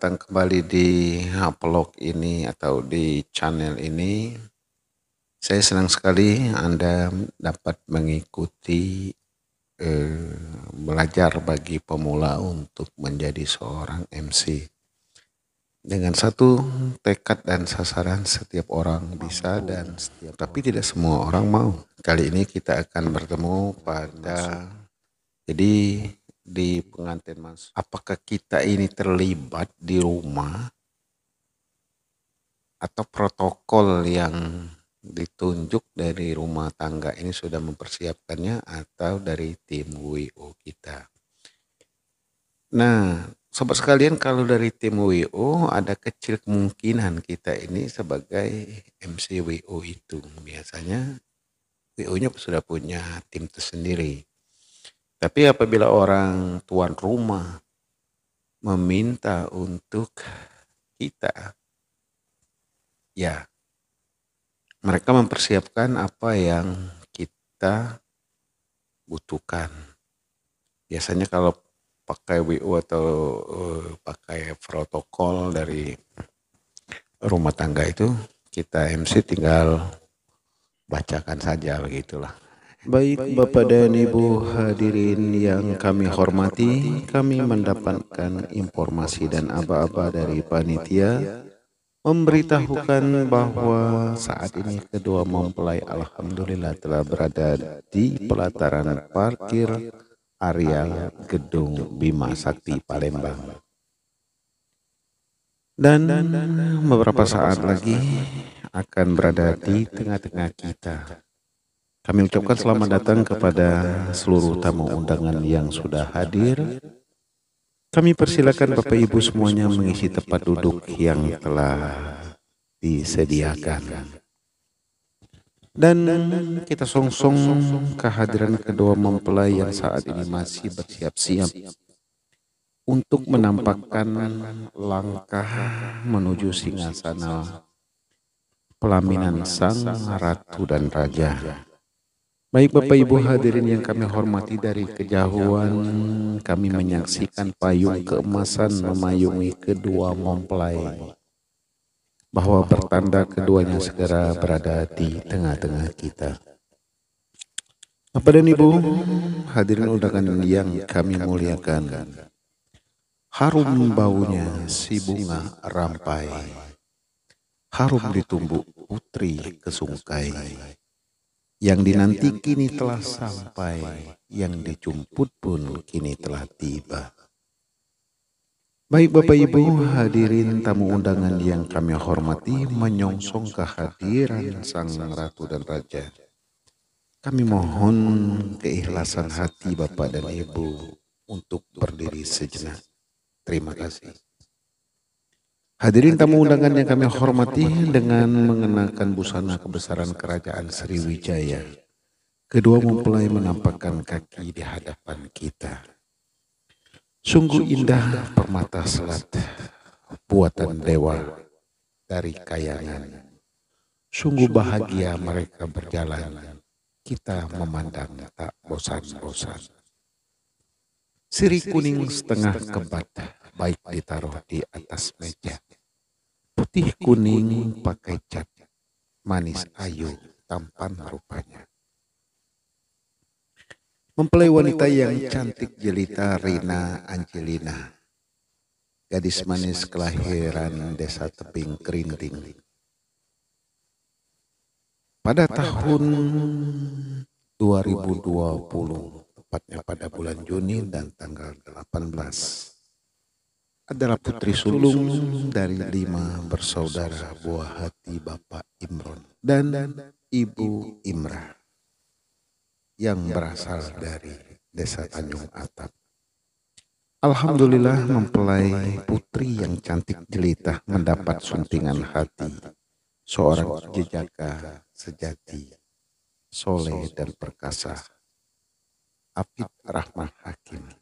datang kembali di vlog ini atau di channel ini. Saya senang sekali Anda dapat mengikuti eh, belajar bagi pemula untuk menjadi seorang MC. Dengan satu tekad dan sasaran setiap orang bisa dan setiap tapi tidak semua orang mau. Kali ini kita akan bertemu pada jadi di pengantin mas apakah kita ini terlibat di rumah atau protokol yang ditunjuk dari rumah tangga ini sudah mempersiapkannya atau dari tim WO kita. Nah, sobat sekalian kalau dari tim WO ada kecil kemungkinan kita ini sebagai MC WO itu. Biasanya WO-nya sudah punya tim tersendiri. Tapi apabila orang tuan rumah meminta untuk kita, ya, mereka mempersiapkan apa yang kita butuhkan. Biasanya kalau pakai WU atau eh, pakai protokol dari rumah tangga itu, kita MC tinggal bacakan saja begitulah. Baik Bapak dan Ibu hadirin yang kami hormati, kami mendapatkan informasi dan aba-aba dari panitia memberitahukan bahwa saat ini kedua mempelai alhamdulillah telah berada di pelataran parkir area gedung Bima Sakti Palembang. Dan beberapa saat lagi akan berada di tengah-tengah kita kami ucapkan selamat datang kepada seluruh tamu undangan yang sudah hadir. Kami persilakan Bapak Ibu semuanya mengisi tempat duduk yang telah disediakan. Dan kita songsong kehadiran kedua mempelai yang saat ini masih bersiap-siap untuk menampakkan langkah menuju singgasana pelaminan sang ratu dan raja. Baik Bapak Ibu hadirin yang kami hormati dari kejauhan kami menyaksikan payung keemasan memayungi kedua mempelai bahwa pertanda keduanya segera berada di tengah-tengah kita. Bapak dan Ibu hadirin undangan yang kami muliakan harum baunya si bunga rampai harum ditumbuk putri kesungkai yang dinanti kini telah sampai, yang dijemput pun kini telah tiba. Baik Bapak Ibu hadirin tamu undangan yang kami hormati menyongsong kehadiran Sang Ratu dan Raja. Kami mohon keikhlasan hati Bapak dan Ibu untuk berdiri sejenak. Terima kasih. Hadirin tamu undangan yang kami hormati dengan mengenakan busana kebesaran kerajaan Sriwijaya. Kedua mempelai menampakkan kaki di hadapan kita. Sungguh indah permata selat, buatan dewa dari kayangan. Sungguh bahagia mereka berjalan, kita memandang tak bosan-bosan. Siri kuning setengah kebat, baik ditaruh di atas meja putih kuning pakai cat, manis ayu tampan rupanya. Mempelai wanita yang cantik jelita Rina Angelina. Gadis manis kelahiran desa Tebing Kerinting. Pada tahun 2020, tepatnya pada bulan Juni dan tanggal 18 adalah putri sulung dari lima bersaudara buah hati Bapak Imron dan Ibu Imrah yang berasal dari desa Tanjung Atap. Alhamdulillah mempelai putri yang cantik jelita mendapat suntingan hati seorang jejaka sejati, soleh dan perkasa. Apit Rahmah Hakim.